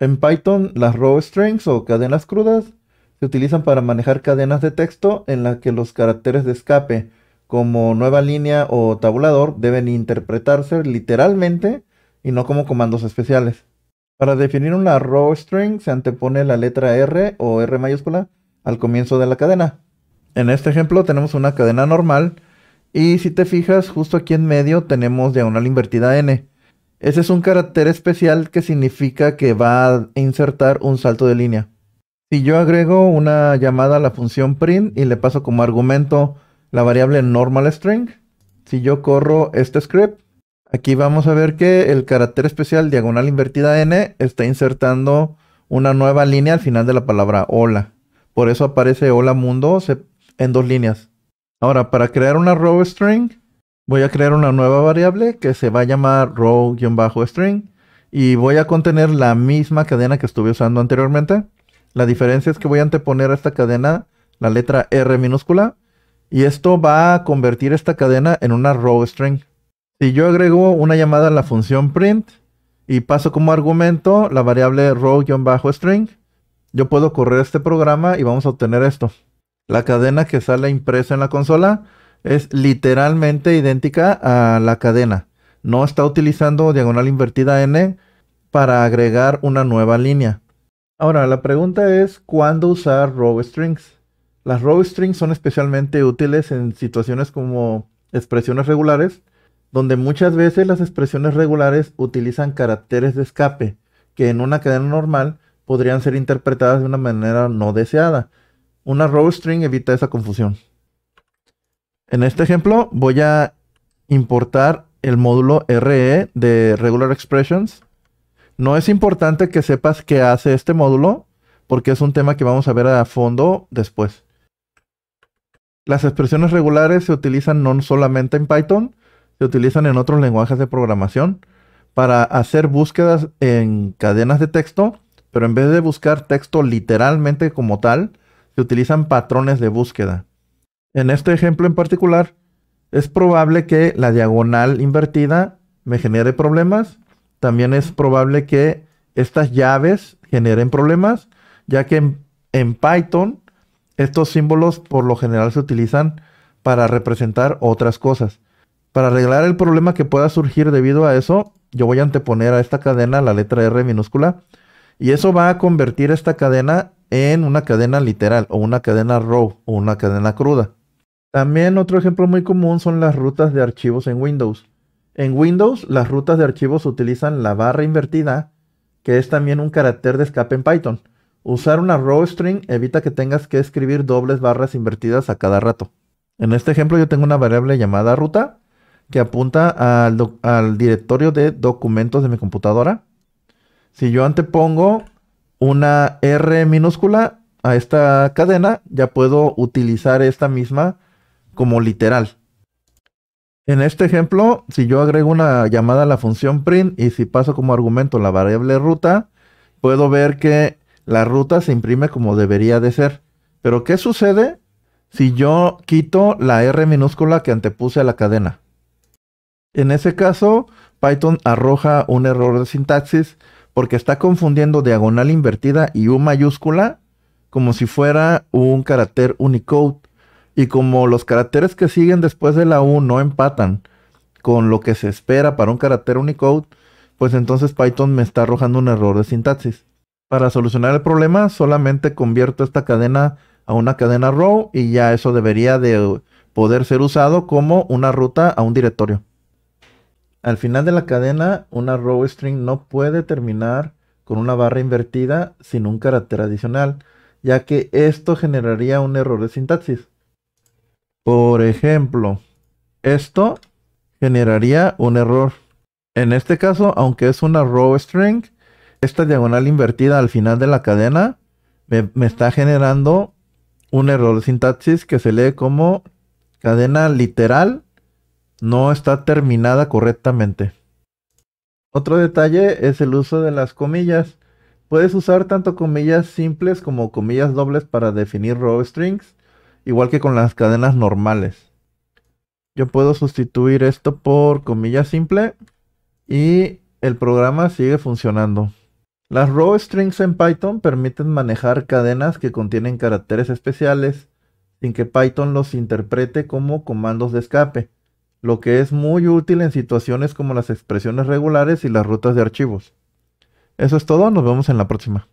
En Python, las raw strings o cadenas crudas se utilizan para manejar cadenas de texto en las que los caracteres de escape, como nueva línea o tabulador, deben interpretarse literalmente y no como comandos especiales. Para definir una raw string se antepone la letra R o R mayúscula al comienzo de la cadena. En este ejemplo tenemos una cadena normal y si te fijas justo aquí en medio tenemos diagonal invertida n ese es un carácter especial que significa que va a insertar un salto de línea. Si yo agrego una llamada a la función print y le paso como argumento la variable normal string, si yo corro este script, aquí vamos a ver que el carácter especial diagonal invertida n está insertando una nueva línea al final de la palabra hola. Por eso aparece hola mundo en dos líneas. Ahora, para crear una row string, voy a crear una nueva variable que se va a llamar row-string y voy a contener la misma cadena que estuve usando anteriormente. La diferencia es que voy a anteponer a esta cadena la letra R minúscula y esto va a convertir esta cadena en una row string. Si yo agrego una llamada a la función print y paso como argumento la variable row-string, yo puedo correr este programa y vamos a obtener esto. La cadena que sale impresa en la consola es literalmente idéntica a la cadena. No está utilizando diagonal invertida n para agregar una nueva línea. Ahora, la pregunta es ¿cuándo usar row strings? Las row strings son especialmente útiles en situaciones como expresiones regulares, donde muchas veces las expresiones regulares utilizan caracteres de escape que en una cadena normal podrían ser interpretadas de una manera no deseada. Una row string evita esa confusión. En este ejemplo voy a importar el módulo RE de Regular Expressions. No es importante que sepas qué hace este módulo porque es un tema que vamos a ver a fondo después. Las expresiones regulares se utilizan no solamente en Python, se utilizan en otros lenguajes de programación para hacer búsquedas en cadenas de texto, pero en vez de buscar texto literalmente como tal, se utilizan patrones de búsqueda en este ejemplo en particular, es probable que la diagonal invertida me genere problemas. También es probable que estas llaves generen problemas, ya que en, Python estos símbolos por lo general se utilizan para representar otras cosas. Para arreglar el problema que pueda surgir debido a eso, yo voy a anteponer a esta cadena la letra R minúscula y eso va a convertir esta cadena en una cadena literal o una cadena row o una cadena cruda. También otro ejemplo muy común son las rutas de archivos en Windows. En Windows, las rutas de archivos utilizan la barra invertida, que es también un carácter de escape en Python. Usar una row string evita que tengas que escribir dobles barras invertidas a cada rato. En este ejemplo yo tengo una variable llamada ruta que apunta al, al directorio de documentos de mi computadora. Si yo antepongo una R minúscula a esta cadena, ya puedo utilizar esta misma como literal. En este ejemplo, si yo agrego una llamada a la función print y si paso como argumento la variable ruta, puedo ver que la ruta se imprime como debería de ser. Pero ¿qué sucede si yo quito la R minúscula que antepuse a la cadena? En ese caso, Python arroja un error de sintaxis porque está confundiendo diagonal invertida y U mayúscula como si fuera un carácter Unicode y como los caracteres que siguen después de la U no empatan con lo que se espera para un carácter Unicode, pues entonces Python me está arrojando un error de sintaxis. Para solucionar el problema, solamente convierto esta cadena a una cadena row y ya eso debería de poder ser usado como una ruta a un directorio. Al final de la cadena, una row string no puede terminar con una barra invertida sin un carácter adicional, ya que esto generaría un error de sintaxis. Por ejemplo, esto generaría un error. En este caso, aunque es una row string, esta diagonal invertida al final de la cadena me, está generando un error de sintaxis que se lee como cadena literal no está terminada correctamente. Otro detalle es el uso de las comillas. Puedes usar tanto comillas simples como comillas dobles para definir row strings igual que con las cadenas normales. Yo puedo sustituir esto por comillas simple y el programa sigue funcionando. Las raw strings en Python permiten manejar cadenas que contienen caracteres especiales sin que Python los interprete como comandos de escape, lo que es muy útil en situaciones como las expresiones regulares y las rutas de archivos. Eso es todo, nos vemos en la próxima.